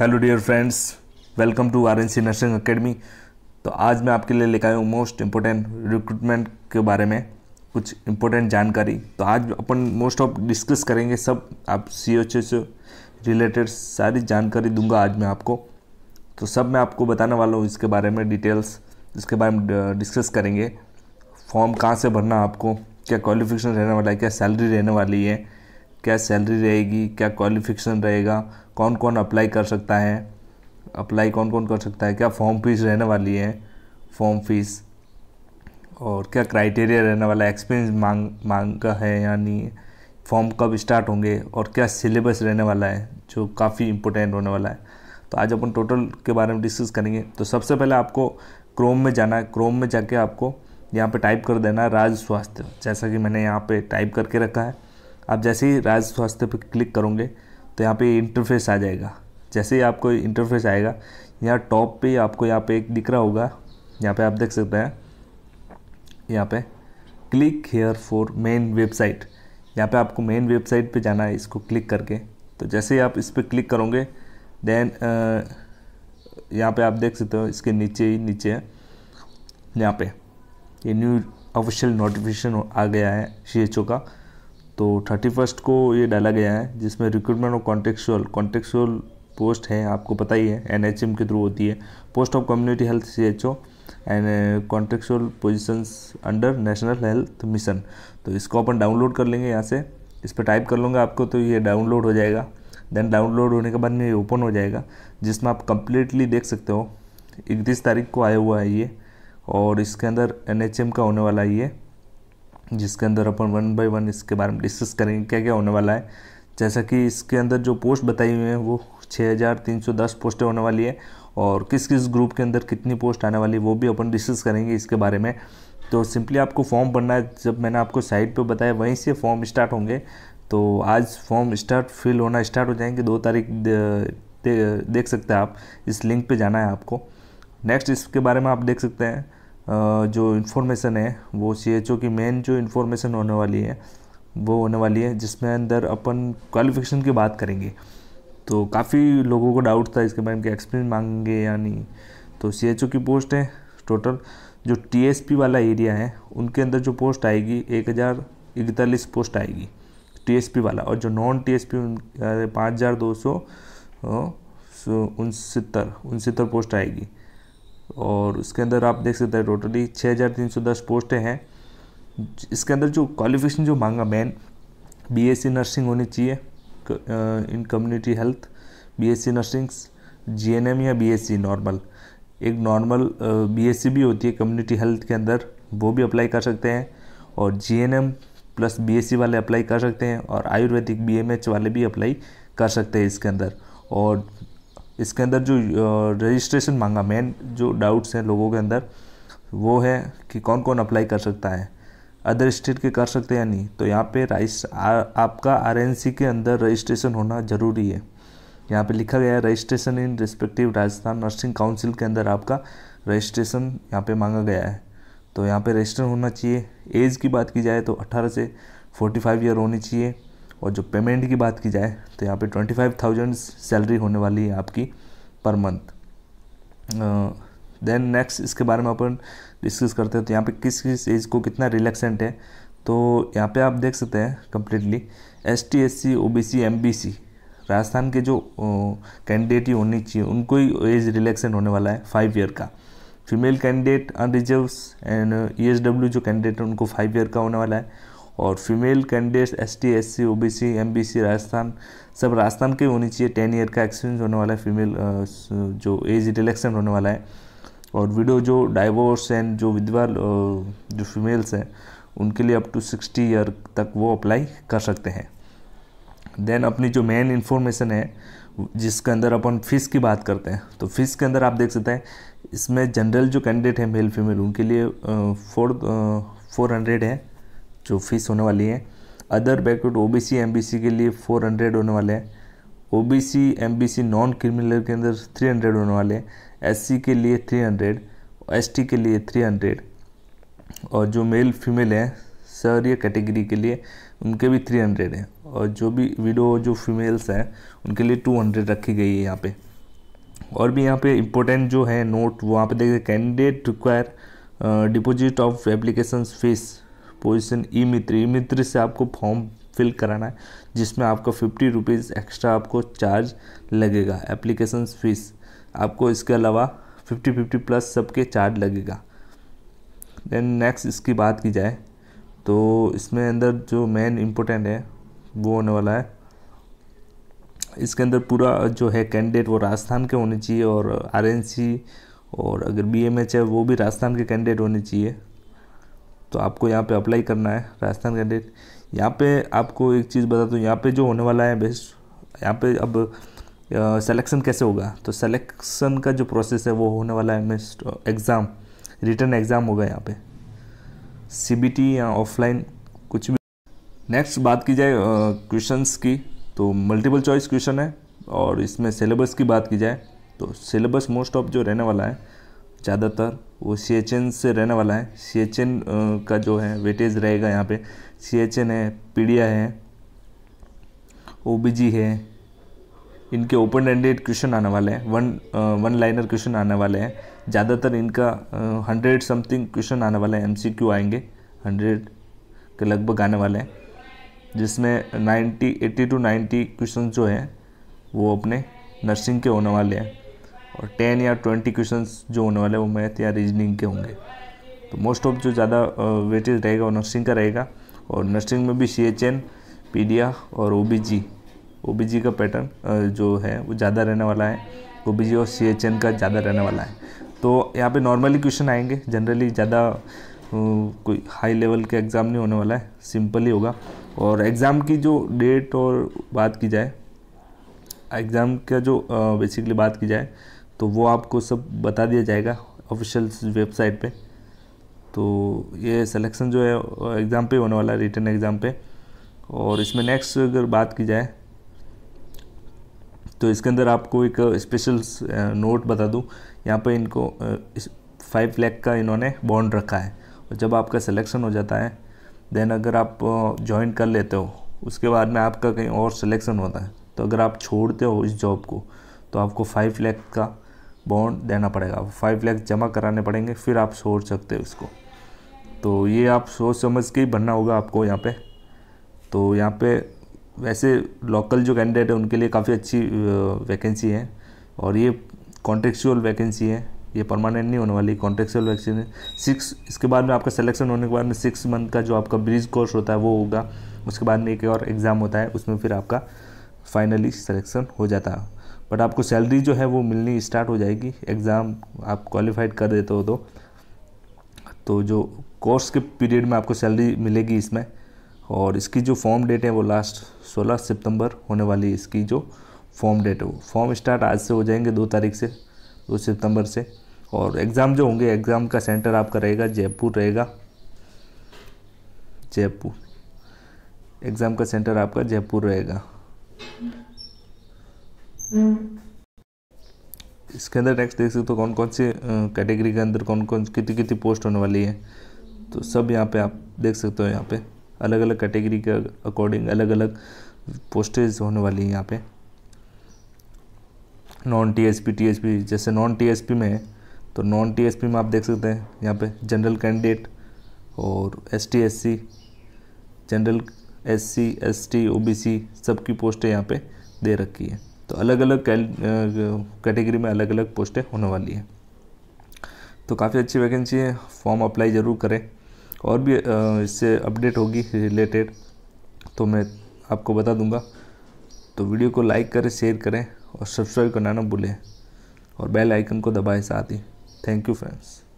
hello dear friends welcome to R N C nursing academy तो आज मैं आपके लिए लेकर आया हूँ मोस्ट इम्पोर्टेंट रिक्रूटमेंट के बारे में कुछ इम्पोर्टेंट जानकारी तो आज अपन मोस्ट ऑफ डिस्कस करेंगे सब आप सी एच एस रिलेटेड सारी जानकारी दूंगा आज मैं आपको तो सब मैं आपको बताने वाला हूँ इसके बारे में डिटेल्स इसके बारे में डिस्कस करेंगे फॉर्म कहाँ से भरना आपको क्या क्वालिफिकेशन रहने वाला है क्या सैलरी रहने वाली है क्या सैलरी रहेगी क्या क्वालिफिकेशन रहेगा कौन कौन अप्लाई कर सकता है अप्लाई कौन कौन कर सकता है क्या फॉर्म फीस रहने वाली है फॉर्म फीस और क्या क्राइटेरिया रहने वाला है एक्सपीरियंस मांग मांगा है यानी फॉर्म कब स्टार्ट होंगे और क्या सिलेबस रहने वाला है जो काफ़ी इंपॉर्टेंट होने वाला है तो आज अपन टोटल के बारे में डिस्कस करेंगे तो सबसे पहले आपको क्रोम में जाना है क्रोम में जाके आपको यहाँ पे टाइप कर देना है राज स्वास्थ्य जैसा कि मैंने यहाँ पे टाइप करके रखा है आप जैसे ही राज स्वास्थ्य पर क्लिक करोगे तो यहाँ पे इंटरफेस आ जाएगा जैसे ही आपको इंटरफेस आएगा यहाँ टॉप पे आपको यहाँ पे एक दिख रहा होगा यहाँ पे आप देख सकते हैं यहाँ पे click here for main website यहाँ पे आपको मेन वेबसाइट पे जाना है इसको क्लिक करके तो जैसे ही आप इस पर क्लिक करोगे देन यहाँ पे आप देख सकते हो इसके नीचे ही नीचे है यहाँ पे ये न्यू ऑफिशियल नोटिफिकेशन आ गया है सी का तो थर्टी फर्स्ट को ये डाला गया है जिसमें रिक्रूटमेंट और कॉन्टेक्चुअल कॉन्टेक्चुअल पोस्ट है आपको पता ही है एन के थ्रू होती है post of community health C H O and contractual position under national health mission तो इसको अपन डाउनलोड कर लेंगे यहाँ से इस पर टाइप कर लूँगा आपको तो ये डाउनलोड हो जाएगा देन डाउनलोड होने के बाद में ये ओपन हो जाएगा जिसमें आप कंप्लीटली देख सकते हो इकतीस तारीख को आया हुआ है ये और इसके अंदर एन का होने वाला है ये जिसके अंदर अपन वन बाय वन इसके बारे में डिस्कस करेंगे क्या क्या होने वाला है जैसा कि इसके अंदर जो पोस्ट बताई हुई है वो 6310 पोस्टें होने वाली है और किस किस ग्रुप के अंदर कितनी पोस्ट आने वाली है वो भी अपन डिस्कस करेंगे इसके बारे में तो सिंपली आपको फॉर्म भरना है जब मैंने आपको साइट पर बताया वहीं से फॉर्म स्टार्ट होंगे तो आज फॉर्म स्टार्ट फिल होना स्टार्ट हो जाएंगे दो तारीख देख सकते हैं आप इस लिंक पर जाना है आपको नेक्स्ट इसके बारे में आप देख सकते हैं जो इन्फॉर्मेशन है वो सी की मेन जो इन्फॉर्मेशन होने वाली है वो होने वाली है जिसमें अंदर अपन क्वालिफिकेशन की बात करेंगे तो काफ़ी लोगों को डाउट था इसके बारे में कि एक्सपीरियंस मांगेंगे या नहीं तो सी की पोस्ट है टोटल जो टी वाला एरिया है उनके अंदर जो पोस्ट आएगी एक हज़ार इकतालीस पोस्ट आएगी पी वाला और जो नॉन टी एस पी पाँच हज़ार दो सौ उनसत्तर उनसत्तर पोस्ट आएगी और उसके अंदर आप देख सकते हैं टोटली छः हज़ार तीन सौ दस पोस्टें हैं इसके अंदर जो क्वालिफिकेशन जो मांगा मैन बीएससी नर्सिंग होनी चाहिए in community health BSc nursing GNM या बीएससी नॉर्मल एक नॉर्मल बीएससी भी होती है कम्युनिटी हेल्थ के अंदर वो भी अप्लाई कर सकते हैं और जीएनएम प्लस बीएससी वाले अप्लाई कर सकते हैं और आयुर्वेदिक बीएमएच वाले भी अप्लाई कर सकते हैं इसके अंदर और इसके अंदर जो रजिस्ट्रेशन मांगा मेन जो डाउट्स हैं लोगों के अंदर वो है कि कौन कौन अप्लाई कर सकता है अदर स्टेट के कर सकते हैं या नहीं तो यहाँ पे राइस आपका आर के अंदर रजिस्ट्रेशन होना ज़रूरी है यहाँ पे लिखा गया है registration in respective Rajasthan nursing council के अंदर आपका रजिस्ट्रेशन यहाँ पे मांगा गया है तो यहाँ पे रजिस्टर होना चाहिए एज की बात की जाए तो 18 से 45 ईयर होनी चाहिए और जो पेमेंट की बात की जाए तो यहाँ पे ट्वेंटी फाइव थाउजेंड सैलरी होने वाली है आपकी पर मंथ देन नेक्स्ट इसके बारे में अपन डिस्कस करते हैं तो यहाँ पे किस किस एज को कितना रिलैक्सेंट है तो यहाँ पे आप देख सकते हैं completely S T S C O B C M B C Rajasthan के जो कैंडिडेट ही होनी चाहिए उनको ही एज रिलैक्सेंट होने वाला है फाइव ईयर का female candidate unreserved and E S W जो कैंडिडेट है उनको फाइव ईयर का होने वाला है और female candidate S T S C O B C M B C Rajasthan सब राजस्थान के होनी चाहिए टेन ईयर का एक्सपीरियंस होने वाला है फीमेल जो एज रिलेक्शन होने वाला है और विडो जो डाइवोर्स एंड जो विधवा जो फीमेल्स हैं उनके लिए अप टू सिक्सटी ईयर तक वो अप्लाई कर सकते हैं देन अपनी जो मेन इन्फॉर्मेशन है जिसके अंदर अपन फीस की बात करते हैं तो फीस के अंदर आप देख सकते हैं इसमें जनरल जो कैंडिडेट है मेल फीमेल उनके लिए फोर फोर हंड्रेड है जो फीस होने वाली है other backward O B C M B C के लिए फोर हंड्रेड होने वाले हैं O B C M B C non criminal के अंदर थ्री हंड्रेड होने वाले हैं एस सी के लिए थ्री हंड्रेड एस टी के लिए थ्री हंड्रेड और जो मेल फीमेल हैं सर या कैटेगरी के लिए उनके भी थ्री हंड्रेड हैं और जो भी विडो जो फीमेल्स हैं उनके लिए टू हंड्रेड रखी गई है यहाँ पे और भी यहाँ पे इम्पोर्टेंट जो है नोट वहाँ पर देखिए candidate require deposit of application fees position E Mitra E Mitra से आपको फॉर्म फिल कराना है जिसमें आपका फिफ्टी रुपीज़ एक्स्ट्रा आपको चार्ज लगेगा एप्लीकेशन फ़ीस आपको इसके अलावा फिफ्टी फिफ्टी प्लस सबके चार्ज लगेगा देन नेक्स्ट इसकी बात की जाए तो इसमें अंदर जो मेन इम्पोर्टेंट है वो होने वाला है इसके अंदर पूरा जो है कैंडिडेट वो राजस्थान के होने चाहिए और आर और अगर बी है वो भी राजस्थान के कैंडिडेट होने चाहिए तो आपको यहाँ पे अप्लाई करना है राजस्थान कैंडिडेट यहाँ पे आपको एक चीज़ बता दूँ यहाँ पे जो होने वाला है बेस्ट यहाँ पे अब सिलेक्शन कैसे होगा तो सिलेक्शन का जो प्रोसेस है वो होने वाला है मिस्ट एग्ज़ाम रिटर्न एग्ज़ाम होगा यहाँ पे सी या ऑफलाइन कुछ भी नेक्स्ट बात की जाए क्वेश्चंस की तो मल्टीपल चॉइस क्वेश्चन है और इसमें सिलेबस की बात की जाए तो सिलेबस मोस्ट ऑफ जो रहने वाला है ज़्यादातर वो सी से रहने वाला है सी का जो है वेटेज रहेगा यहाँ पे सी है पीडिया है ओ है इनके ओपन एंडेड क्वेश्चन आने वाले हैं वन वन लाइनर क्वेश्चन आने वाले हैं ज़्यादातर इनका हंड्रेड समथिंग क्वेश्चन आने वाले हैं एमसीक्यू आएंगे हंड्रेड के लगभग आने वाले हैं जिसमें ninety eighty two ninety question जो हैं वो अपने नर्सिंग के होने वाले हैं और टेन या ट्वेंटी क्वेश्चन जो होने वाले वो मैथ या रीजनिंग के होंगे तो मोस्ट ऑफ जो ज़्यादा वेटेज रहेगा वो नर्सिंग का रहेगा और नर्सिंग में भी C H N P D आ और ओ बी जी ओ बी जी का पैटर्न जो है वो ज़्यादा रहने वाला है ओ बी जी और सी एच एन का ज़्यादा रहने वाला है तो यहाँ पे नॉर्मली क्वेश्चन आएंगे जनरली ज़्यादा कोई हाई लेवल के एग्ज़ाम नहीं होने वाला है सिंपल ही होगा और एग्ज़ाम की जो डेट और बात की जाए एग्ज़ाम का जो बेसिकली बात की जाए तो वो आपको सब बता दिया जाएगा ऑफिशियल वेबसाइट पे तो ये सिलेक्शन जो है एग्ज़ाम पे होने वाला है रिटर्न एग्ज़ाम पे और इसमें नेक्स्ट अगर बात की जाए तो इसके अंदर आपको एक स्पेशल नोट बता दूँ यहाँ पे इनको फाइव लैख का इन्होंने बॉन्ड रखा है और जब आपका सिलेक्शन हो जाता है देन अगर आप ज्वाइन कर लेते हो उसके बाद में आपका कहीं और सिलेक्शन होता है तो अगर आप छोड़ते हो इस जॉब को तो आपको फाइव लैख का बॉन्ड देना पड़ेगा फाइव लैख जमा कराने पड़ेंगे फिर आप सोच सकते हो इसको तो ये आप सोच समझ के ही भरना होगा आपको यहाँ पे तो यहाँ पे वैसे लोकल जो कैंडिडेट है उनके लिए काफ़ी अच्छी वैकेंसी है और ये कॉन्ट्रेक्चुअल वैकेंसी है ये परमानेंट नहीं होने वाली कॉन्ट्रेक्चुअल वैकेंसी सिक्स इसके बाद में आपका सिलेक्शन होने के बाद में सिक्स मंथ का जो आपका ब्रिज कोर्स होता है वो होगा उसके बाद में एक और एग्ज़ाम होता है उसमें फिर आपका फाइनली सिलेक्शन हो जाता है बट आपको सैलरी जो है वो मिलनी स्टार्ट हो जाएगी एग्ज़ाम आप क्वालिफाइड कर देते हो तो तो जो कोर्स के पीरियड में आपको सैलरी मिलेगी इसमें और इसकी जो फॉर्म डेट है वो लास्ट 16 सितंबर होने वाली है इसकी जो फॉर्म डेट है वो फॉर्म स्टार्ट आज से हो जाएंगे दो तारीख से दो सितंबर से और एग्ज़ाम जो होंगे एग्ज़ाम का सेंटर आपका रहेगा जयपुर रहेगा जयपुर एग्ज़ाम का सेंटर आपका जयपुर रहेगा इसके अंदर नेक्स्ट देख सकते हो तो कौन कौन से कैटेगरी के अंदर कौन कौन कितनी कितनी पोस्ट होने वाली है तो सब यहाँ पे आप देख सकते हो यहाँ पे अलग अलग कैटेगरी के अकॉर्डिंग अलग अलग पोस्टेज होने वाली है यहाँ पे non T S P T S P जैसे नॉन टी एस पी में है तो नॉन टी एस पी में आप देख सकते हैं यहाँ पे जनरल कैंडिडेट और S T S C general S C S T O B C सबकी पोस्टें यहाँ पर दे रखी है तो अलग अलग कैटेगरी में अलग अलग पोस्टें होने वाली हैं तो काफ़ी अच्छी वैकेंसी है फॉर्म अप्लाई ज़रूर करें और भी इससे अपडेट होगी रिलेटेड तो मैं आपको बता दूंगा तो वीडियो को लाइक करें शेयर करें और सब्सक्राइब करना ना भूलें और बेल आइकन को दबाएं साथ ही थैंक यू फ्रेंड्स